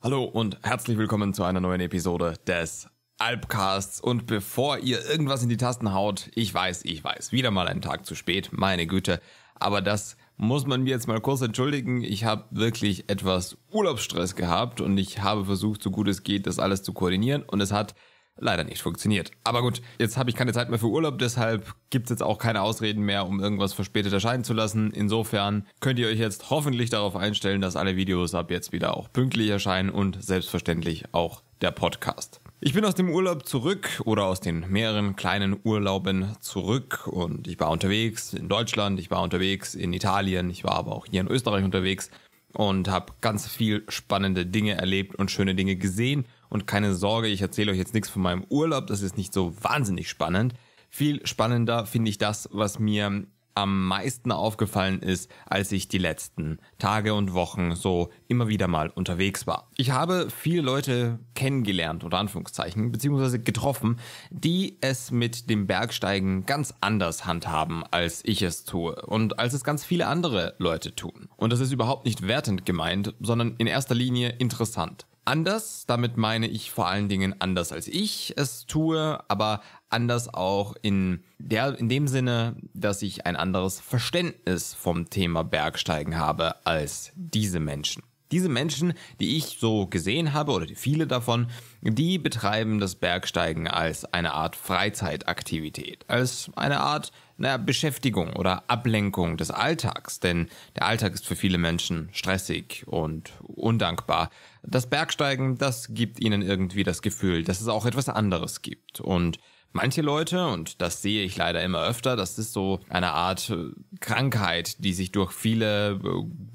Hallo und herzlich willkommen zu einer neuen Episode des Alpcasts. Und bevor ihr irgendwas in die Tasten haut, ich weiß, ich weiß, wieder mal einen Tag zu spät, meine Güte. Aber das muss man mir jetzt mal kurz entschuldigen. Ich habe wirklich etwas Urlaubsstress gehabt und ich habe versucht, so gut es geht, das alles zu koordinieren. Und es hat leider nicht funktioniert. Aber gut, jetzt habe ich keine Zeit mehr für Urlaub, deshalb gibt es jetzt auch keine Ausreden mehr, um irgendwas verspätet erscheinen zu lassen. Insofern könnt ihr euch jetzt hoffentlich darauf einstellen, dass alle Videos ab jetzt wieder auch pünktlich erscheinen und selbstverständlich auch der Podcast. Ich bin aus dem Urlaub zurück oder aus den mehreren kleinen Urlauben zurück und ich war unterwegs in Deutschland, ich war unterwegs in Italien, ich war aber auch hier in Österreich unterwegs und habe ganz viel spannende Dinge erlebt und schöne Dinge gesehen und keine Sorge, ich erzähle euch jetzt nichts von meinem Urlaub, das ist nicht so wahnsinnig spannend. Viel spannender finde ich das, was mir am meisten aufgefallen ist, als ich die letzten Tage und Wochen so immer wieder mal unterwegs war. Ich habe viele Leute kennengelernt, unter Anführungszeichen, beziehungsweise getroffen, die es mit dem Bergsteigen ganz anders handhaben, als ich es tue und als es ganz viele andere Leute tun. Und das ist überhaupt nicht wertend gemeint, sondern in erster Linie interessant anders. Damit meine ich vor allen Dingen anders, als ich es tue, aber anders auch in der, in dem Sinne, dass ich ein anderes Verständnis vom Thema Bergsteigen habe als diese Menschen. Diese Menschen, die ich so gesehen habe oder die viele davon, die betreiben das Bergsteigen als eine Art Freizeitaktivität, als eine Art naja, Beschäftigung oder Ablenkung des Alltags, denn der Alltag ist für viele Menschen stressig und undankbar das Bergsteigen, das gibt ihnen irgendwie das Gefühl, dass es auch etwas anderes gibt. Und manche Leute, und das sehe ich leider immer öfter, das ist so eine Art äh, Krankheit, die sich durch viele äh,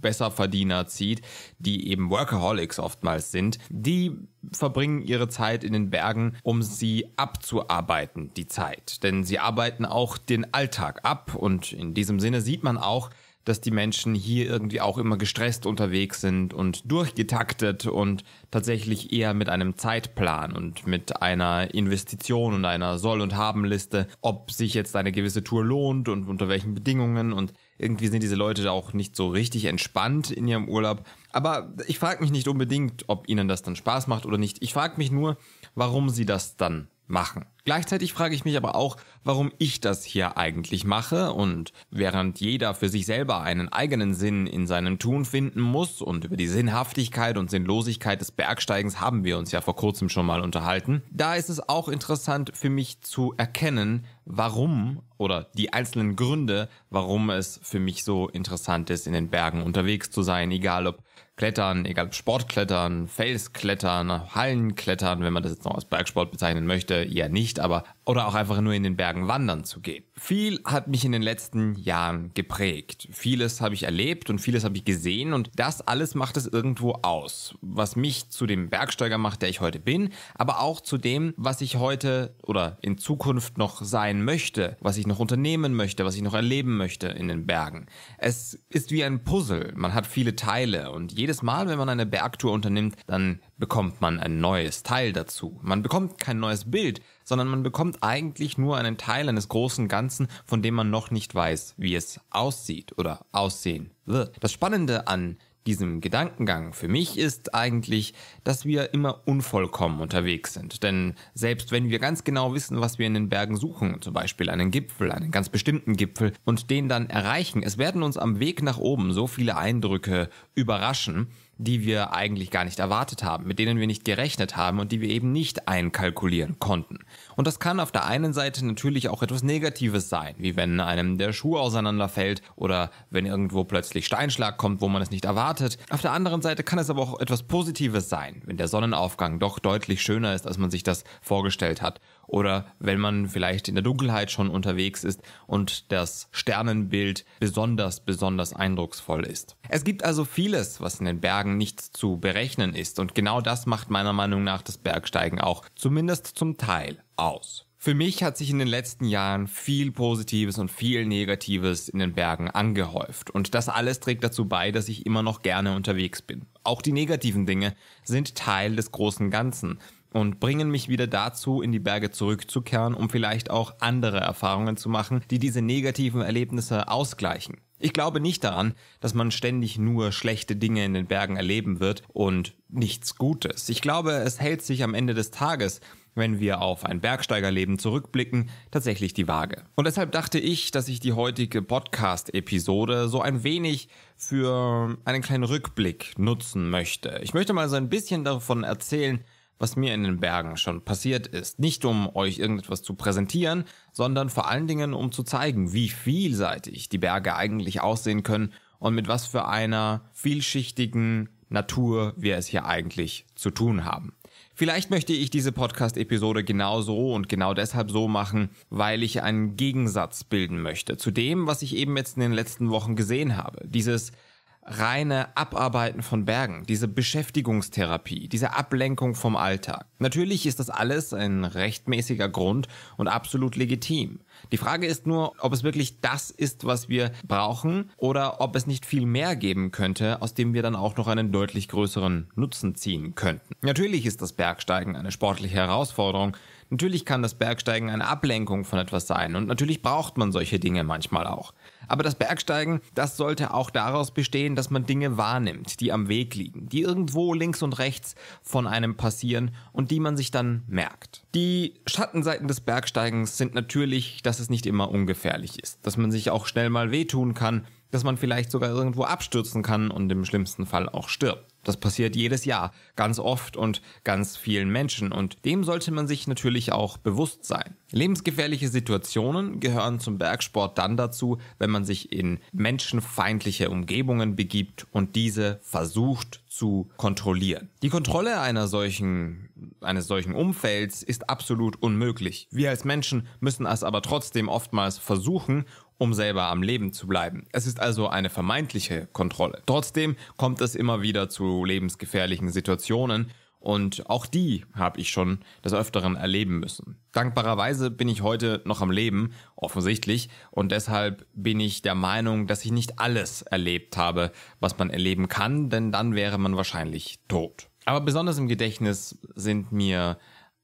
Besserverdiener zieht, die eben Workaholics oftmals sind, die verbringen ihre Zeit in den Bergen, um sie abzuarbeiten, die Zeit. Denn sie arbeiten auch den Alltag ab und in diesem Sinne sieht man auch, dass die Menschen hier irgendwie auch immer gestresst unterwegs sind und durchgetaktet und tatsächlich eher mit einem Zeitplan und mit einer Investition und einer Soll- und Habenliste, ob sich jetzt eine gewisse Tour lohnt und unter welchen Bedingungen und irgendwie sind diese Leute auch nicht so richtig entspannt in ihrem Urlaub. Aber ich frage mich nicht unbedingt, ob ihnen das dann Spaß macht oder nicht. Ich frage mich nur, warum sie das dann machen. Gleichzeitig frage ich mich aber auch, warum ich das hier eigentlich mache und während jeder für sich selber einen eigenen Sinn in seinem Tun finden muss und über die Sinnhaftigkeit und Sinnlosigkeit des Bergsteigens haben wir uns ja vor kurzem schon mal unterhalten, da ist es auch interessant für mich zu erkennen, warum oder die einzelnen Gründe, warum es für mich so interessant ist, in den Bergen unterwegs zu sein, egal ob Klettern, egal ob Sportklettern, Felsklettern, Hallenklettern, wenn man das jetzt noch als Bergsport bezeichnen möchte, eher nicht, aber oder auch einfach nur in den Bergen wandern zu gehen. Viel hat mich in den letzten Jahren geprägt. Vieles habe ich erlebt und vieles habe ich gesehen und das alles macht es irgendwo aus, was mich zu dem Bergsteiger macht, der ich heute bin, aber auch zu dem, was ich heute oder in Zukunft noch sein möchte, was ich noch unternehmen möchte, was ich noch erleben möchte in den Bergen. Es ist wie ein Puzzle, man hat viele Teile und jedes Mal, wenn man eine Bergtour unternimmt, dann bekommt man ein neues Teil dazu. Man bekommt kein neues Bild, sondern man bekommt eigentlich nur einen Teil eines großen Ganzen, von dem man noch nicht weiß, wie es aussieht oder aussehen wird. Das Spannende an diesem Gedankengang für mich ist eigentlich, dass wir immer unvollkommen unterwegs sind. Denn selbst wenn wir ganz genau wissen, was wir in den Bergen suchen, zum Beispiel einen Gipfel, einen ganz bestimmten Gipfel, und den dann erreichen, es werden uns am Weg nach oben so viele Eindrücke überraschen, die wir eigentlich gar nicht erwartet haben, mit denen wir nicht gerechnet haben und die wir eben nicht einkalkulieren konnten. Und das kann auf der einen Seite natürlich auch etwas Negatives sein, wie wenn einem der Schuh auseinanderfällt oder wenn irgendwo plötzlich Steinschlag kommt, wo man es nicht erwartet. Auf der anderen Seite kann es aber auch etwas Positives sein, wenn der Sonnenaufgang doch deutlich schöner ist, als man sich das vorgestellt hat oder wenn man vielleicht in der Dunkelheit schon unterwegs ist und das Sternenbild besonders, besonders eindrucksvoll ist. Es gibt also vieles, was in den Bergen nicht zu berechnen ist und genau das macht meiner Meinung nach das Bergsteigen auch, zumindest zum Teil, aus. Für mich hat sich in den letzten Jahren viel Positives und viel Negatives in den Bergen angehäuft. Und das alles trägt dazu bei, dass ich immer noch gerne unterwegs bin. Auch die negativen Dinge sind Teil des großen Ganzen und bringen mich wieder dazu, in die Berge zurückzukehren, um vielleicht auch andere Erfahrungen zu machen, die diese negativen Erlebnisse ausgleichen. Ich glaube nicht daran, dass man ständig nur schlechte Dinge in den Bergen erleben wird und nichts Gutes. Ich glaube, es hält sich am Ende des Tages wenn wir auf ein Bergsteigerleben zurückblicken, tatsächlich die Waage. Und deshalb dachte ich, dass ich die heutige Podcast-Episode so ein wenig für einen kleinen Rückblick nutzen möchte. Ich möchte mal so ein bisschen davon erzählen, was mir in den Bergen schon passiert ist. Nicht um euch irgendetwas zu präsentieren, sondern vor allen Dingen um zu zeigen, wie vielseitig die Berge eigentlich aussehen können und mit was für einer vielschichtigen Natur wir es hier eigentlich zu tun haben. Vielleicht möchte ich diese Podcast-Episode genau so und genau deshalb so machen, weil ich einen Gegensatz bilden möchte zu dem, was ich eben jetzt in den letzten Wochen gesehen habe. Dieses reine Abarbeiten von Bergen, diese Beschäftigungstherapie, diese Ablenkung vom Alltag. Natürlich ist das alles ein rechtmäßiger Grund und absolut legitim. Die Frage ist nur, ob es wirklich das ist, was wir brauchen oder ob es nicht viel mehr geben könnte, aus dem wir dann auch noch einen deutlich größeren Nutzen ziehen könnten. Natürlich ist das Bergsteigen eine sportliche Herausforderung, natürlich kann das Bergsteigen eine Ablenkung von etwas sein und natürlich braucht man solche Dinge manchmal auch. Aber das Bergsteigen, das sollte auch daraus bestehen, dass man Dinge wahrnimmt, die am Weg liegen, die irgendwo links und rechts von einem passieren und die man sich dann merkt. Die Schattenseiten des Bergsteigens sind natürlich, dass es nicht immer ungefährlich ist, dass man sich auch schnell mal wehtun kann, dass man vielleicht sogar irgendwo abstürzen kann und im schlimmsten Fall auch stirbt. Das passiert jedes Jahr, ganz oft und ganz vielen Menschen und dem sollte man sich natürlich auch bewusst sein. Lebensgefährliche Situationen gehören zum Bergsport dann dazu, wenn man sich in menschenfeindliche Umgebungen begibt und diese versucht zu kontrollieren. Die Kontrolle einer solchen, eines solchen Umfelds ist absolut unmöglich. Wir als Menschen müssen es aber trotzdem oftmals versuchen, um selber am Leben zu bleiben. Es ist also eine vermeintliche Kontrolle. Trotzdem kommt es immer wieder zu lebensgefährlichen Situationen, und auch die habe ich schon des Öfteren erleben müssen. Dankbarerweise bin ich heute noch am Leben, offensichtlich, und deshalb bin ich der Meinung, dass ich nicht alles erlebt habe, was man erleben kann, denn dann wäre man wahrscheinlich tot. Aber besonders im Gedächtnis sind mir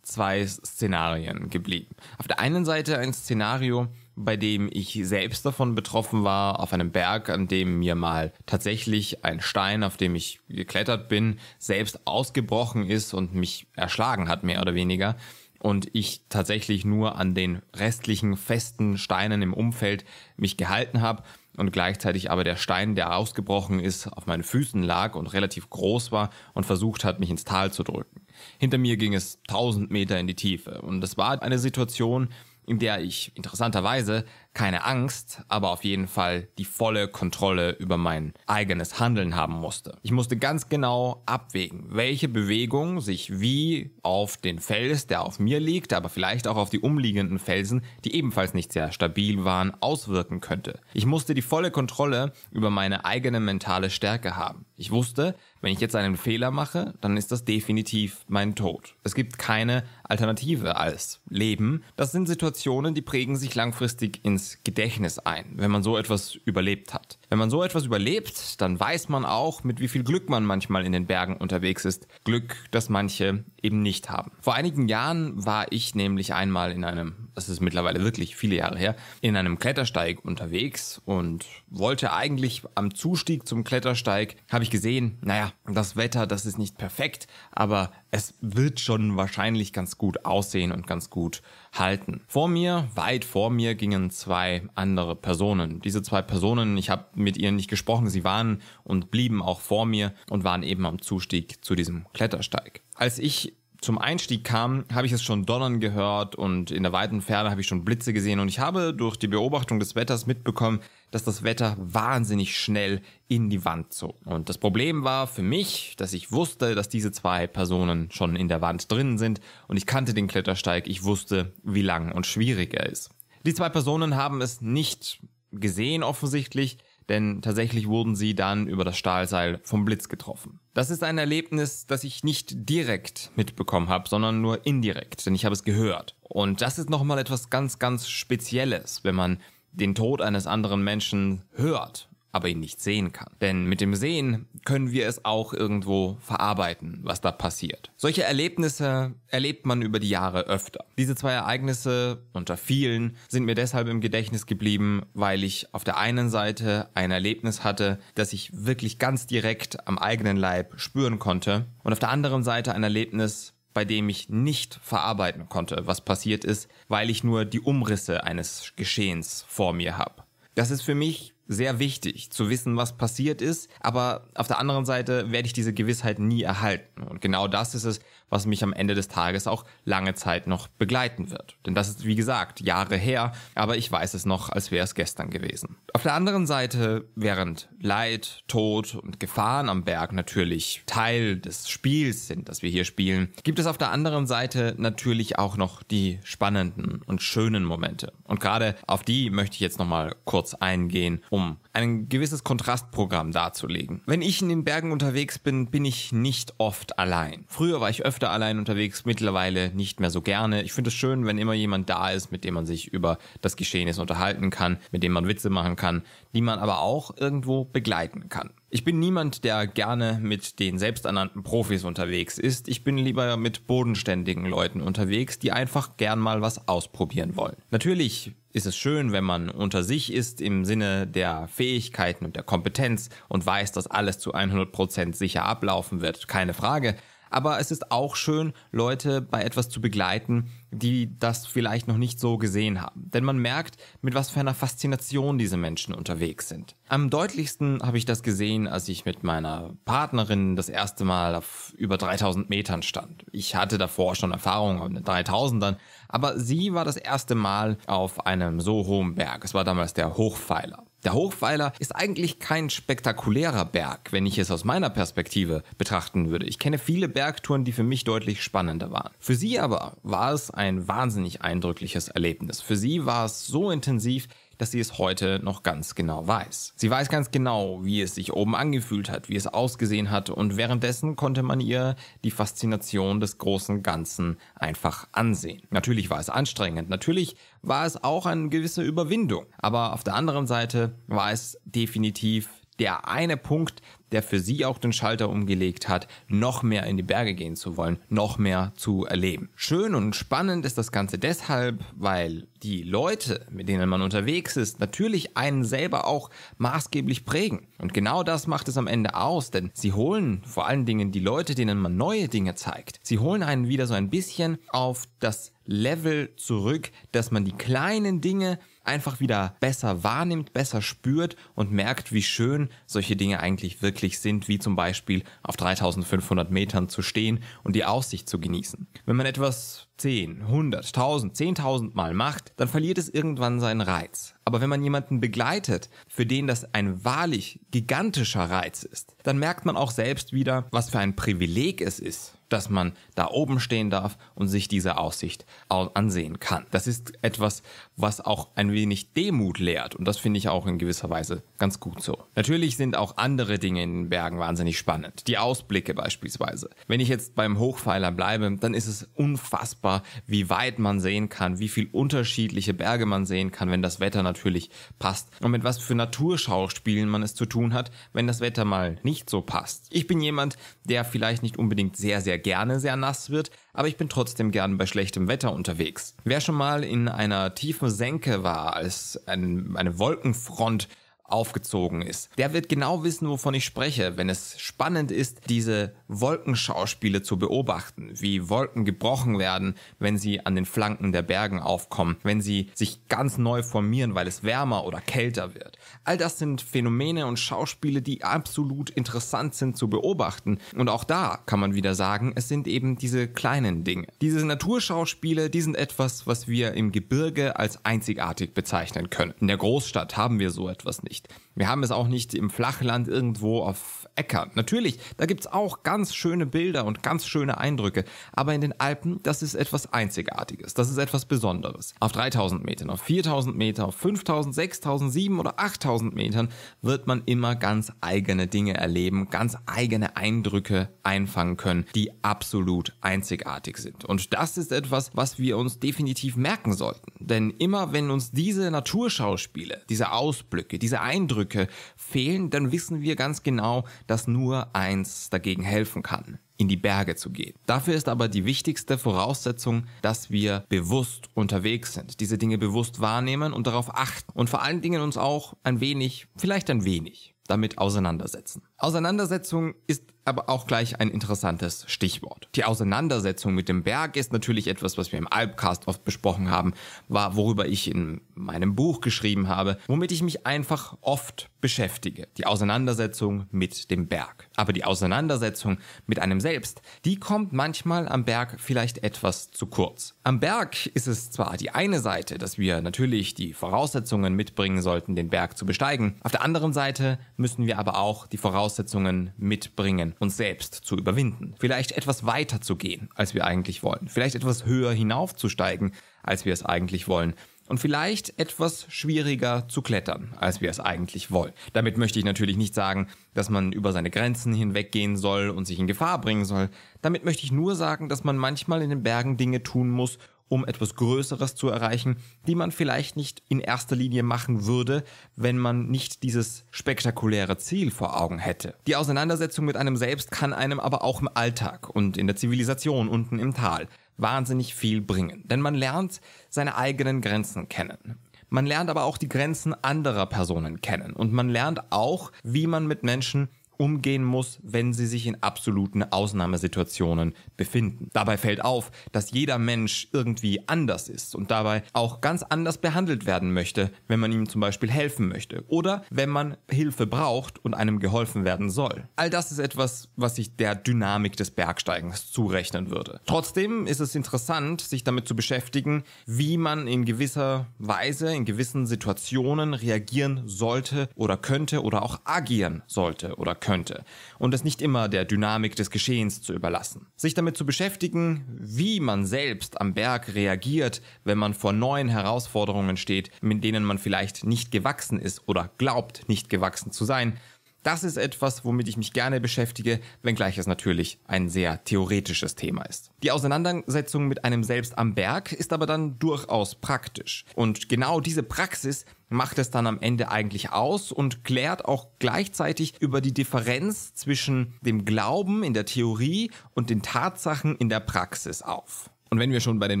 zwei Szenarien geblieben. Auf der einen Seite ein Szenario, bei dem ich selbst davon betroffen war, auf einem Berg, an dem mir mal tatsächlich ein Stein, auf dem ich geklettert bin, selbst ausgebrochen ist und mich erschlagen hat, mehr oder weniger. Und ich tatsächlich nur an den restlichen festen Steinen im Umfeld mich gehalten habe und gleichzeitig aber der Stein, der ausgebrochen ist, auf meinen Füßen lag und relativ groß war und versucht hat, mich ins Tal zu drücken. Hinter mir ging es 1000 Meter in die Tiefe und es war eine Situation, in der ich interessanterweise keine Angst, aber auf jeden Fall die volle Kontrolle über mein eigenes Handeln haben musste. Ich musste ganz genau abwägen, welche Bewegung sich wie auf den Fels, der auf mir liegt, aber vielleicht auch auf die umliegenden Felsen, die ebenfalls nicht sehr stabil waren, auswirken könnte. Ich musste die volle Kontrolle über meine eigene mentale Stärke haben. Ich wusste, wenn ich jetzt einen Fehler mache, dann ist das definitiv mein Tod. Es gibt keine Alternative als Leben, das sind Situationen, die prägen sich langfristig ins Gedächtnis ein, wenn man so etwas überlebt hat. Wenn man so etwas überlebt, dann weiß man auch, mit wie viel Glück man manchmal in den Bergen unterwegs ist. Glück, das manche eben nicht haben. Vor einigen Jahren war ich nämlich einmal in einem, das ist mittlerweile wirklich viele Jahre her, in einem Klettersteig unterwegs und wollte eigentlich am Zustieg zum Klettersteig, habe ich gesehen, naja, das Wetter, das ist nicht perfekt, aber es wird schon wahrscheinlich ganz ganz gut aussehen und ganz gut halten. Vor mir, weit vor mir, gingen zwei andere Personen. Diese zwei Personen, ich habe mit ihnen nicht gesprochen, sie waren und blieben auch vor mir und waren eben am Zustieg zu diesem Klettersteig. Als ich zum Einstieg kam, habe ich es schon donnern gehört und in der weiten Ferne habe ich schon Blitze gesehen und ich habe durch die Beobachtung des Wetters mitbekommen, dass das Wetter wahnsinnig schnell in die Wand zog. Und das Problem war für mich, dass ich wusste, dass diese zwei Personen schon in der Wand drinnen sind und ich kannte den Klettersteig, ich wusste, wie lang und schwierig er ist. Die zwei Personen haben es nicht gesehen offensichtlich, denn tatsächlich wurden sie dann über das Stahlseil vom Blitz getroffen. Das ist ein Erlebnis, das ich nicht direkt mitbekommen habe, sondern nur indirekt, denn ich habe es gehört. Und das ist nochmal etwas ganz, ganz Spezielles, wenn man den Tod eines anderen Menschen hört, aber ihn nicht sehen kann. Denn mit dem Sehen können wir es auch irgendwo verarbeiten, was da passiert. Solche Erlebnisse erlebt man über die Jahre öfter. Diese zwei Ereignisse unter vielen sind mir deshalb im Gedächtnis geblieben, weil ich auf der einen Seite ein Erlebnis hatte, das ich wirklich ganz direkt am eigenen Leib spüren konnte und auf der anderen Seite ein Erlebnis, bei dem ich nicht verarbeiten konnte, was passiert ist, weil ich nur die Umrisse eines Geschehens vor mir habe. Das ist für mich sehr wichtig, zu wissen, was passiert ist, aber auf der anderen Seite werde ich diese Gewissheit nie erhalten. Und genau das ist es, was mich am Ende des Tages auch lange Zeit noch begleiten wird. Denn das ist, wie gesagt, Jahre her, aber ich weiß es noch, als wäre es gestern gewesen. Auf der anderen Seite, während Leid, Tod und Gefahren am Berg natürlich Teil des Spiels sind, das wir hier spielen, gibt es auf der anderen Seite natürlich auch noch die spannenden und schönen Momente. Und gerade auf die möchte ich jetzt nochmal kurz eingehen, um ein gewisses Kontrastprogramm darzulegen. Wenn ich in den Bergen unterwegs bin, bin ich nicht oft allein. Früher war ich öfter öfter allein unterwegs, mittlerweile nicht mehr so gerne. Ich finde es schön, wenn immer jemand da ist, mit dem man sich über das Geschehnis unterhalten kann, mit dem man Witze machen kann, die man aber auch irgendwo begleiten kann. Ich bin niemand, der gerne mit den selbsternannten Profis unterwegs ist. Ich bin lieber mit bodenständigen Leuten unterwegs, die einfach gern mal was ausprobieren wollen. Natürlich ist es schön, wenn man unter sich ist im Sinne der Fähigkeiten und der Kompetenz und weiß, dass alles zu 100% sicher ablaufen wird. Keine Frage. Aber es ist auch schön, Leute bei etwas zu begleiten, die das vielleicht noch nicht so gesehen haben. Denn man merkt, mit was für einer Faszination diese Menschen unterwegs sind. Am deutlichsten habe ich das gesehen, als ich mit meiner Partnerin das erste Mal auf über 3000 Metern stand. Ich hatte davor schon Erfahrung mit 3000ern, aber sie war das erste Mal auf einem so hohen Berg. Es war damals der Hochpfeiler. Der Hochpfeiler ist eigentlich kein spektakulärer Berg, wenn ich es aus meiner Perspektive betrachten würde. Ich kenne viele Bergtouren, die für mich deutlich spannender waren. Für sie aber war es ein wahnsinnig eindrückliches Erlebnis. Für sie war es so intensiv, dass sie es heute noch ganz genau weiß. Sie weiß ganz genau, wie es sich oben angefühlt hat, wie es ausgesehen hat und währenddessen konnte man ihr die Faszination des großen Ganzen einfach ansehen. Natürlich war es anstrengend, natürlich war es auch eine gewisse Überwindung, aber auf der anderen Seite war es definitiv der eine Punkt, der für sie auch den Schalter umgelegt hat, noch mehr in die Berge gehen zu wollen, noch mehr zu erleben. Schön und spannend ist das Ganze deshalb, weil die Leute, mit denen man unterwegs ist, natürlich einen selber auch maßgeblich prägen. Und genau das macht es am Ende aus, denn sie holen vor allen Dingen die Leute, denen man neue Dinge zeigt. Sie holen einen wieder so ein bisschen auf das Level zurück, dass man die kleinen Dinge, einfach wieder besser wahrnimmt, besser spürt und merkt, wie schön solche Dinge eigentlich wirklich sind, wie zum Beispiel auf 3500 Metern zu stehen und die Aussicht zu genießen. Wenn man etwas 10, 100, 1000, 10.000 Mal macht, dann verliert es irgendwann seinen Reiz. Aber wenn man jemanden begleitet, für den das ein wahrlich gigantischer Reiz ist, dann merkt man auch selbst wieder, was für ein Privileg es ist, dass man da oben stehen darf und sich diese Aussicht ansehen kann. Das ist etwas, was auch ein wenig Demut lehrt. Und das finde ich auch in gewisser Weise ganz gut so. Natürlich sind auch andere Dinge in den Bergen wahnsinnig spannend. Die Ausblicke beispielsweise. Wenn ich jetzt beim Hochpfeiler bleibe, dann ist es unfassbar, wie weit man sehen kann, wie viel unterschiedliche Berge man sehen kann, wenn das Wetter natürlich passt. Und mit was für Naturschauspielen man es zu tun hat, wenn das Wetter mal nicht so passt. Ich bin jemand, der vielleicht nicht unbedingt sehr, sehr gerne sehr nass wird, aber ich bin trotzdem gern bei schlechtem Wetter unterwegs. Wer schon mal in einer tiefen Senke war, als ein, eine Wolkenfront aufgezogen ist. Der wird genau wissen, wovon ich spreche, wenn es spannend ist, diese Wolkenschauspiele zu beobachten, wie Wolken gebrochen werden, wenn sie an den Flanken der Bergen aufkommen, wenn sie sich ganz neu formieren, weil es wärmer oder kälter wird. All das sind Phänomene und Schauspiele, die absolut interessant sind zu beobachten. Und auch da kann man wieder sagen, es sind eben diese kleinen Dinge. Diese Naturschauspiele, die sind etwas, was wir im Gebirge als einzigartig bezeichnen können. In der Großstadt haben wir so etwas nicht veröffentlicht. Wir haben es auch nicht im Flachland irgendwo auf Äckern. Natürlich, da gibt's auch ganz schöne Bilder und ganz schöne Eindrücke, aber in den Alpen, das ist etwas Einzigartiges, das ist etwas Besonderes. Auf 3000 Metern, auf 4000 Meter, auf 5000, 6000, 7000 oder 8000 Metern wird man immer ganz eigene Dinge erleben, ganz eigene Eindrücke einfangen können, die absolut einzigartig sind. Und das ist etwas, was wir uns definitiv merken sollten. Denn immer wenn uns diese Naturschauspiele, diese Ausblöcke, diese Eindrücke fehlen, dann wissen wir ganz genau, dass nur eins dagegen helfen kann in die Berge zu gehen. Dafür ist aber die wichtigste Voraussetzung, dass wir bewusst unterwegs sind, diese Dinge bewusst wahrnehmen und darauf achten und vor allen Dingen uns auch ein wenig, vielleicht ein wenig damit auseinandersetzen. Auseinandersetzung ist aber auch gleich ein interessantes Stichwort. Die Auseinandersetzung mit dem Berg ist natürlich etwas, was wir im Albcast oft besprochen haben, war worüber ich in meinem Buch geschrieben habe, womit ich mich einfach oft beschäftige. Die Auseinandersetzung mit dem Berg. Aber die Auseinandersetzung mit einem selbst, die kommt manchmal am Berg vielleicht etwas zu kurz. Am Berg ist es zwar die eine Seite, dass wir natürlich die Voraussetzungen mitbringen sollten, den Berg zu besteigen. Auf der anderen Seite müssen wir aber auch die Voraussetzungen mitbringen, können, uns selbst zu überwinden, vielleicht etwas weiter zu gehen, als wir eigentlich wollen, vielleicht etwas höher hinaufzusteigen, als wir es eigentlich wollen, und vielleicht etwas schwieriger zu klettern, als wir es eigentlich wollen. Damit möchte ich natürlich nicht sagen, dass man über seine Grenzen hinweggehen soll und sich in Gefahr bringen soll. Damit möchte ich nur sagen, dass man manchmal in den Bergen Dinge tun muss, um etwas Größeres zu erreichen, die man vielleicht nicht in erster Linie machen würde, wenn man nicht dieses spektakuläre Ziel vor Augen hätte. Die Auseinandersetzung mit einem selbst kann einem aber auch im Alltag und in der Zivilisation unten im Tal wahnsinnig viel bringen, denn man lernt seine eigenen Grenzen kennen. Man lernt aber auch die Grenzen anderer Personen kennen und man lernt auch, wie man mit Menschen umgehen muss, wenn sie sich in absoluten Ausnahmesituationen befinden. Dabei fällt auf, dass jeder Mensch irgendwie anders ist und dabei auch ganz anders behandelt werden möchte, wenn man ihm zum Beispiel helfen möchte oder wenn man Hilfe braucht und einem geholfen werden soll. All das ist etwas, was ich der Dynamik des Bergsteigens zurechnen würde. Trotzdem ist es interessant, sich damit zu beschäftigen, wie man in gewisser Weise, in gewissen Situationen reagieren sollte oder könnte oder auch agieren sollte oder könnte und es nicht immer der Dynamik des Geschehens zu überlassen. Sich damit zu beschäftigen, wie man selbst am Berg reagiert, wenn man vor neuen Herausforderungen steht, mit denen man vielleicht nicht gewachsen ist oder glaubt, nicht gewachsen zu sein, das ist etwas, womit ich mich gerne beschäftige, wenngleich es natürlich ein sehr theoretisches Thema ist. Die Auseinandersetzung mit einem selbst am Berg ist aber dann durchaus praktisch. Und genau diese Praxis macht es dann am Ende eigentlich aus und klärt auch gleichzeitig über die Differenz zwischen dem Glauben in der Theorie und den Tatsachen in der Praxis auf. Und wenn wir schon bei den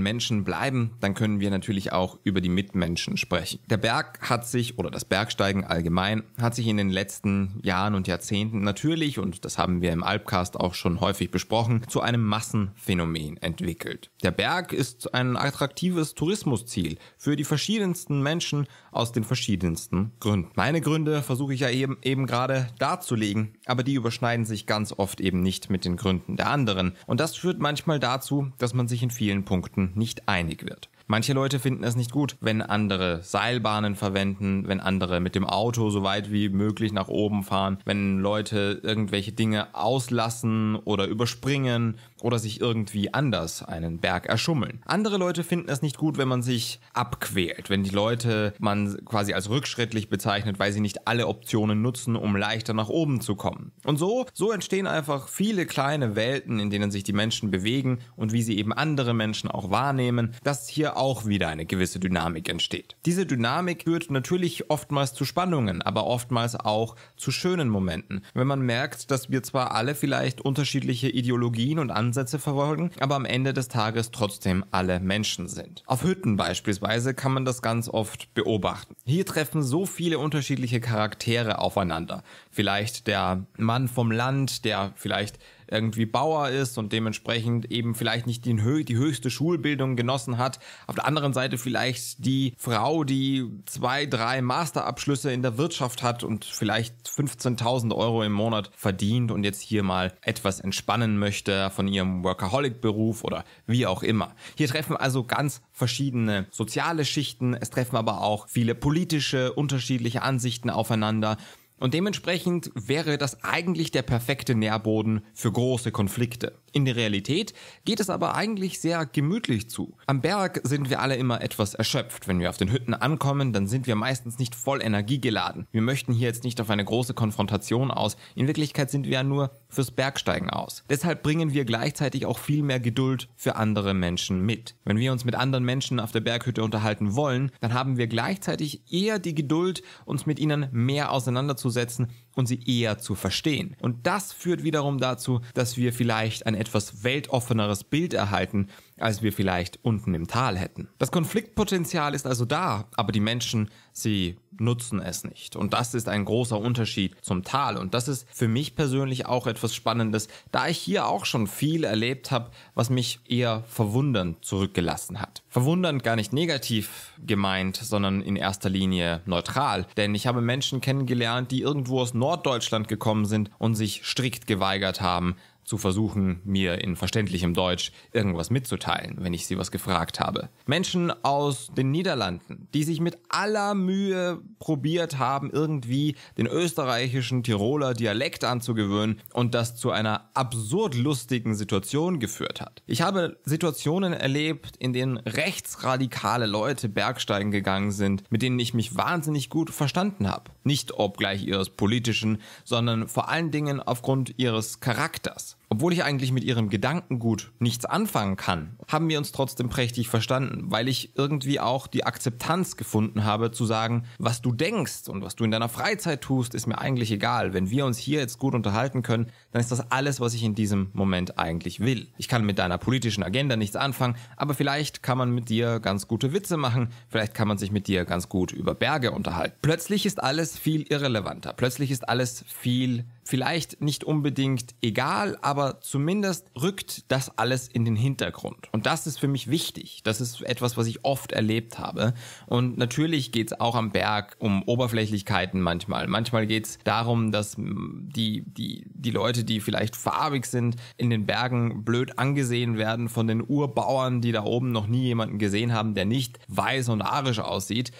Menschen bleiben, dann können wir natürlich auch über die Mitmenschen sprechen. Der Berg hat sich, oder das Bergsteigen allgemein, hat sich in den letzten Jahren und Jahrzehnten natürlich, und das haben wir im Alpcast auch schon häufig besprochen, zu einem Massenphänomen entwickelt. Der Berg ist ein attraktives Tourismusziel für die verschiedensten Menschen aus den verschiedensten Gründen. Meine Gründe versuche ich ja eben, eben gerade darzulegen, aber die überschneiden sich ganz oft eben nicht mit den Gründen der anderen. Und das führt manchmal dazu, dass man sich in vielen vielen Punkten nicht einig wird. Manche Leute finden es nicht gut, wenn andere Seilbahnen verwenden, wenn andere mit dem Auto so weit wie möglich nach oben fahren, wenn Leute irgendwelche Dinge auslassen oder überspringen, oder sich irgendwie anders einen Berg erschummeln. Andere Leute finden es nicht gut, wenn man sich abquält, wenn die Leute man quasi als rückschrittlich bezeichnet, weil sie nicht alle Optionen nutzen, um leichter nach oben zu kommen. Und so, so entstehen einfach viele kleine Welten, in denen sich die Menschen bewegen und wie sie eben andere Menschen auch wahrnehmen, dass hier auch wieder eine gewisse Dynamik entsteht. Diese Dynamik führt natürlich oftmals zu Spannungen, aber oftmals auch zu schönen Momenten. Wenn man merkt, dass wir zwar alle vielleicht unterschiedliche Ideologien und Ansichten Ansätze verfolgen, aber am Ende des Tages trotzdem alle Menschen sind. Auf Hütten beispielsweise kann man das ganz oft beobachten. Hier treffen so viele unterschiedliche Charaktere aufeinander. Vielleicht der Mann vom Land, der vielleicht irgendwie Bauer ist und dementsprechend eben vielleicht nicht die, die höchste Schulbildung genossen hat. Auf der anderen Seite vielleicht die Frau, die zwei, drei Masterabschlüsse in der Wirtschaft hat und vielleicht 15.000 Euro im Monat verdient und jetzt hier mal etwas entspannen möchte von ihrem Workaholic-Beruf oder wie auch immer. Hier treffen also ganz verschiedene soziale Schichten, es treffen aber auch viele politische, unterschiedliche Ansichten aufeinander. Und dementsprechend wäre das eigentlich der perfekte Nährboden für große Konflikte. In der Realität geht es aber eigentlich sehr gemütlich zu. Am Berg sind wir alle immer etwas erschöpft. Wenn wir auf den Hütten ankommen, dann sind wir meistens nicht voll energiegeladen. Wir möchten hier jetzt nicht auf eine große Konfrontation aus. In Wirklichkeit sind wir ja nur fürs Bergsteigen aus. Deshalb bringen wir gleichzeitig auch viel mehr Geduld für andere Menschen mit. Wenn wir uns mit anderen Menschen auf der Berghütte unterhalten wollen, dann haben wir gleichzeitig eher die Geduld, uns mit ihnen mehr auseinanderzusetzen auseinanderzusetzen und sie eher zu verstehen. Und das führt wiederum dazu, dass wir vielleicht ein etwas weltoffeneres Bild erhalten, als wir vielleicht unten im Tal hätten. Das Konfliktpotenzial ist also da, aber die Menschen, sie nutzen es nicht. Und das ist ein großer Unterschied zum Tal. Und das ist für mich persönlich auch etwas Spannendes, da ich hier auch schon viel erlebt habe, was mich eher verwundernd zurückgelassen hat. Verwundernd gar nicht negativ gemeint, sondern in erster Linie neutral. Denn ich habe Menschen kennengelernt, die irgendwo aus Norddeutschland gekommen sind und sich strikt geweigert haben, zu versuchen, mir in verständlichem Deutsch irgendwas mitzuteilen, wenn ich sie was gefragt habe. Menschen aus den Niederlanden, die sich mit aller Mühe probiert haben, irgendwie den österreichischen Tiroler Dialekt anzugewöhnen und das zu einer absurd lustigen Situation geführt hat. Ich habe Situationen erlebt, in denen rechtsradikale Leute Bergsteigen gegangen sind, mit denen ich mich wahnsinnig gut verstanden habe. Nicht obgleich ihres politischen, sondern vor allen Dingen aufgrund ihres Charakters. Obwohl ich eigentlich mit ihrem Gedankengut nichts anfangen kann, haben wir uns trotzdem prächtig verstanden, weil ich irgendwie auch die Akzeptanz gefunden habe zu sagen, was du denkst und was du in deiner Freizeit tust, ist mir eigentlich egal. Wenn wir uns hier jetzt gut unterhalten können, dann ist das alles, was ich in diesem Moment eigentlich will. Ich kann mit deiner politischen Agenda nichts anfangen, aber vielleicht kann man mit dir ganz gute Witze machen, vielleicht kann man sich mit dir ganz gut über Berge unterhalten. Plötzlich ist alles viel irrelevanter, plötzlich ist alles viel vielleicht nicht unbedingt egal, aber zumindest rückt das alles in den Hintergrund. Und das ist für mich wichtig. Das ist etwas, was ich oft erlebt habe. Und natürlich geht es auch am Berg um Oberflächlichkeiten manchmal. Manchmal geht es darum, dass die, die, die Leute, die vielleicht farbig sind, in den Bergen blöd angesehen werden von den Urbauern, die da oben noch nie jemanden gesehen haben, der nicht weiß und arisch aussieht.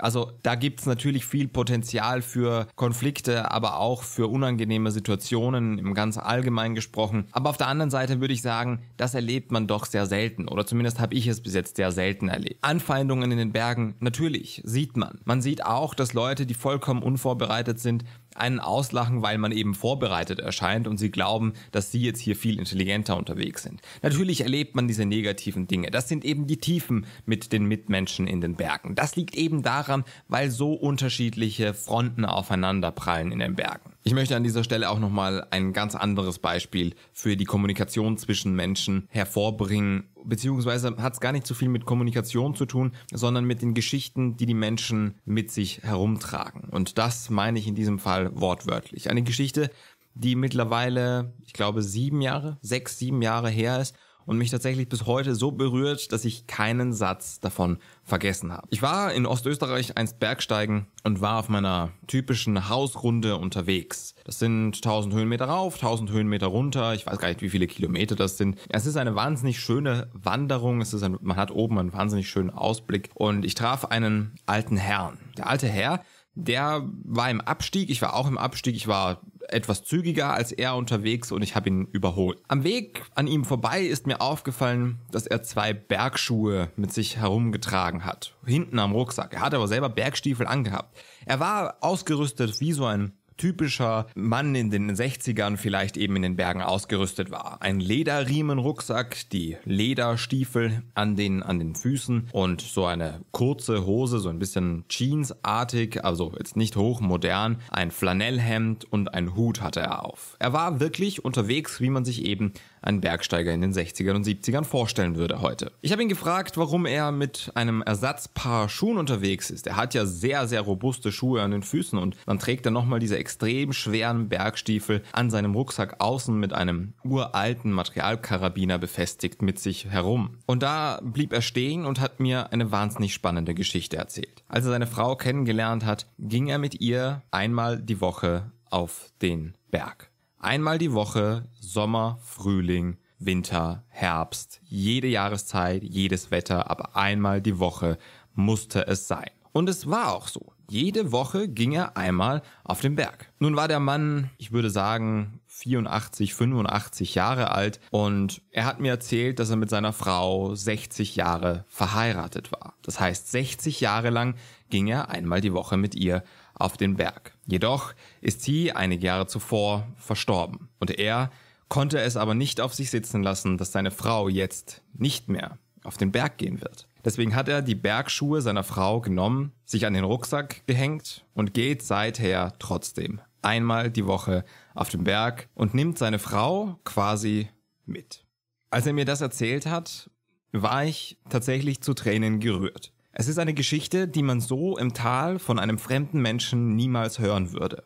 Also da gibt es natürlich viel Potenzial für Konflikte, aber auch für unangenehme Situationen im ganz allgemein gesprochen. Aber auf der anderen Seite würde ich sagen, das erlebt man doch sehr selten oder zumindest habe ich es bis jetzt sehr selten erlebt. Anfeindungen in den Bergen, natürlich, sieht man. Man sieht auch, dass Leute, die vollkommen unvorbereitet sind, einen auslachen, weil man eben vorbereitet erscheint und sie glauben, dass sie jetzt hier viel intelligenter unterwegs sind. Natürlich erlebt man diese negativen Dinge. Das sind eben die Tiefen mit den Mitmenschen in den Bergen. Das liegt eben daran, weil so unterschiedliche Fronten aufeinander prallen in den Bergen. Ich möchte an dieser Stelle auch nochmal ein ganz anderes Beispiel für die Kommunikation zwischen Menschen hervorbringen, beziehungsweise hat es gar nicht so viel mit Kommunikation zu tun, sondern mit den Geschichten, die die Menschen mit sich herumtragen. Und das meine ich in diesem Fall wortwörtlich. Eine Geschichte, die mittlerweile, ich glaube, sieben Jahre, sechs, sieben Jahre her ist und mich tatsächlich bis heute so berührt, dass ich keinen Satz davon vergessen habe. Ich war in Ostösterreich einst Bergsteigen und war auf meiner typischen Hausrunde unterwegs. Das sind 1000 Höhenmeter rauf, 1000 Höhenmeter runter. Ich weiß gar nicht, wie viele Kilometer das sind. Es ist eine wahnsinnig schöne Wanderung. Es ist ein, man hat oben einen wahnsinnig schönen Ausblick. Und ich traf einen alten Herrn. Der alte Herr der war im Abstieg, ich war auch im Abstieg, ich war etwas zügiger als er unterwegs und ich habe ihn überholt. Am Weg an ihm vorbei ist mir aufgefallen, dass er zwei Bergschuhe mit sich herumgetragen hat. Hinten am Rucksack. Er hat aber selber Bergstiefel angehabt. Er war ausgerüstet wie so ein typischer Mann in den 60ern vielleicht eben in den Bergen ausgerüstet war. Ein Lederriemenrucksack, die Lederstiefel an den, an den Füßen und so eine kurze Hose, so ein bisschen Jeansartig, also jetzt nicht hochmodern, ein Flanellhemd und ein Hut hatte er auf. Er war wirklich unterwegs, wie man sich eben ein Bergsteiger in den 60ern und 70ern vorstellen würde heute. Ich habe ihn gefragt, warum er mit einem Ersatzpaar Schuhen unterwegs ist. Er hat ja sehr, sehr robuste Schuhe an den Füßen und dann trägt er nochmal diese extrem schweren Bergstiefel an seinem Rucksack außen mit einem uralten Materialkarabiner befestigt mit sich herum. Und da blieb er stehen und hat mir eine wahnsinnig spannende Geschichte erzählt. Als er seine Frau kennengelernt hat, ging er mit ihr einmal die Woche auf den Berg. Einmal die Woche, Sommer, Frühling, Winter, Herbst, jede Jahreszeit, jedes Wetter, aber einmal die Woche musste es sein. Und es war auch so. Jede Woche ging er einmal auf den Berg. Nun war der Mann, ich würde sagen, 84, 85 Jahre alt und er hat mir erzählt, dass er mit seiner Frau 60 Jahre verheiratet war. Das heißt, 60 Jahre lang ging er einmal die Woche mit ihr auf den Berg. Jedoch ist sie einige Jahre zuvor verstorben und er konnte es aber nicht auf sich sitzen lassen, dass seine Frau jetzt nicht mehr auf den Berg gehen wird. Deswegen hat er die Bergschuhe seiner Frau genommen, sich an den Rucksack gehängt und geht seither trotzdem einmal die Woche auf den Berg und nimmt seine Frau quasi mit. Als er mir das erzählt hat, war ich tatsächlich zu Tränen gerührt. Es ist eine Geschichte, die man so im Tal von einem fremden Menschen niemals hören würde.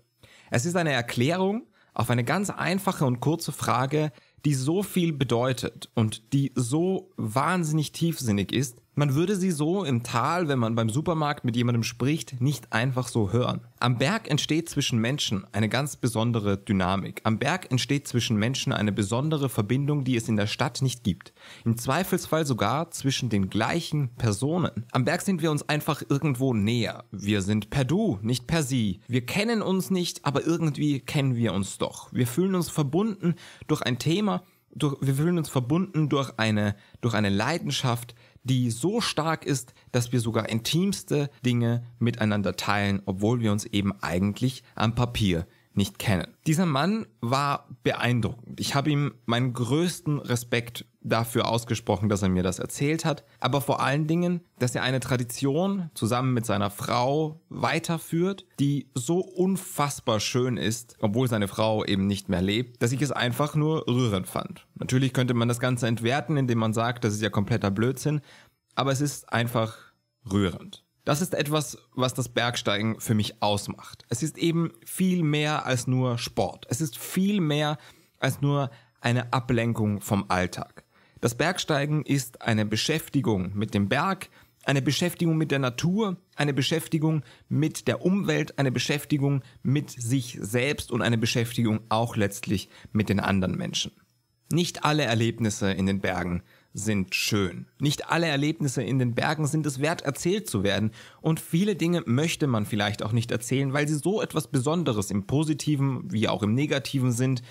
Es ist eine Erklärung auf eine ganz einfache und kurze Frage, die so viel bedeutet und die so wahnsinnig tiefsinnig ist, man würde sie so im Tal, wenn man beim Supermarkt mit jemandem spricht, nicht einfach so hören. Am Berg entsteht zwischen Menschen eine ganz besondere Dynamik. Am Berg entsteht zwischen Menschen eine besondere Verbindung, die es in der Stadt nicht gibt. Im Zweifelsfall sogar zwischen den gleichen Personen. Am Berg sind wir uns einfach irgendwo näher. Wir sind per Du, nicht per Sie. Wir kennen uns nicht, aber irgendwie kennen wir uns doch. Wir fühlen uns verbunden durch ein Thema, durch, wir fühlen uns verbunden durch eine, durch eine Leidenschaft, die so stark ist, dass wir sogar intimste Dinge miteinander teilen, obwohl wir uns eben eigentlich am Papier nicht kennen. Dieser Mann war beeindruckend. Ich habe ihm meinen größten Respekt dafür ausgesprochen, dass er mir das erzählt hat, aber vor allen Dingen, dass er eine Tradition zusammen mit seiner Frau weiterführt, die so unfassbar schön ist, obwohl seine Frau eben nicht mehr lebt, dass ich es einfach nur rührend fand. Natürlich könnte man das Ganze entwerten, indem man sagt, das ist ja kompletter Blödsinn, aber es ist einfach rührend. Das ist etwas, was das Bergsteigen für mich ausmacht. Es ist eben viel mehr als nur Sport. Es ist viel mehr als nur eine Ablenkung vom Alltag. Das Bergsteigen ist eine Beschäftigung mit dem Berg, eine Beschäftigung mit der Natur, eine Beschäftigung mit der Umwelt, eine Beschäftigung mit sich selbst und eine Beschäftigung auch letztlich mit den anderen Menschen. Nicht alle Erlebnisse in den Bergen sind schön. Nicht alle Erlebnisse in den Bergen sind es wert, erzählt zu werden. Und viele Dinge möchte man vielleicht auch nicht erzählen, weil sie so etwas Besonderes im positiven wie auch im negativen sind,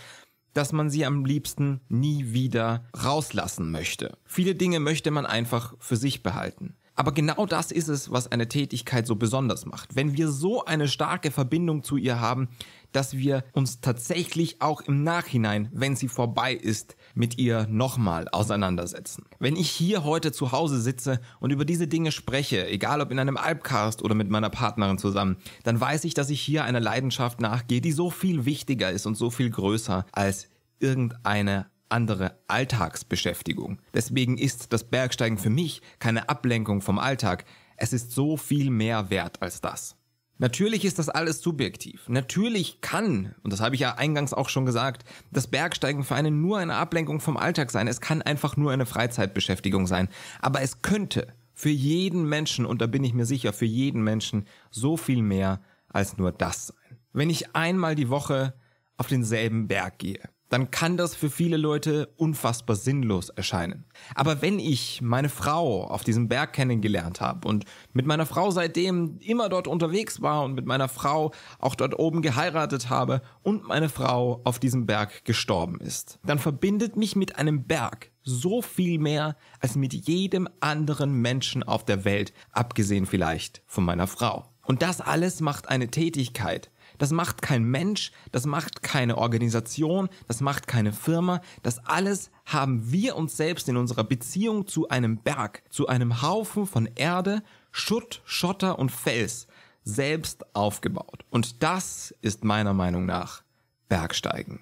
dass man sie am liebsten nie wieder rauslassen möchte. Viele Dinge möchte man einfach für sich behalten. Aber genau das ist es, was eine Tätigkeit so besonders macht. Wenn wir so eine starke Verbindung zu ihr haben, dass wir uns tatsächlich auch im Nachhinein, wenn sie vorbei ist, mit ihr nochmal auseinandersetzen. Wenn ich hier heute zu Hause sitze und über diese Dinge spreche, egal ob in einem Albcast oder mit meiner Partnerin zusammen, dann weiß ich, dass ich hier einer Leidenschaft nachgehe, die so viel wichtiger ist und so viel größer als irgendeine andere Alltagsbeschäftigung. Deswegen ist das Bergsteigen für mich keine Ablenkung vom Alltag. Es ist so viel mehr wert als das. Natürlich ist das alles subjektiv. Natürlich kann, und das habe ich ja eingangs auch schon gesagt, das Bergsteigen für einen nur eine Ablenkung vom Alltag sein. Es kann einfach nur eine Freizeitbeschäftigung sein. Aber es könnte für jeden Menschen, und da bin ich mir sicher, für jeden Menschen so viel mehr als nur das sein. Wenn ich einmal die Woche auf denselben Berg gehe, dann kann das für viele Leute unfassbar sinnlos erscheinen. Aber wenn ich meine Frau auf diesem Berg kennengelernt habe und mit meiner Frau seitdem immer dort unterwegs war und mit meiner Frau auch dort oben geheiratet habe und meine Frau auf diesem Berg gestorben ist, dann verbindet mich mit einem Berg so viel mehr als mit jedem anderen Menschen auf der Welt, abgesehen vielleicht von meiner Frau. Und das alles macht eine Tätigkeit, das macht kein Mensch, das macht keine Organisation, das macht keine Firma. Das alles haben wir uns selbst in unserer Beziehung zu einem Berg, zu einem Haufen von Erde, Schutt, Schotter und Fels selbst aufgebaut. Und das ist meiner Meinung nach Bergsteigen.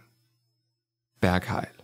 Bergheil.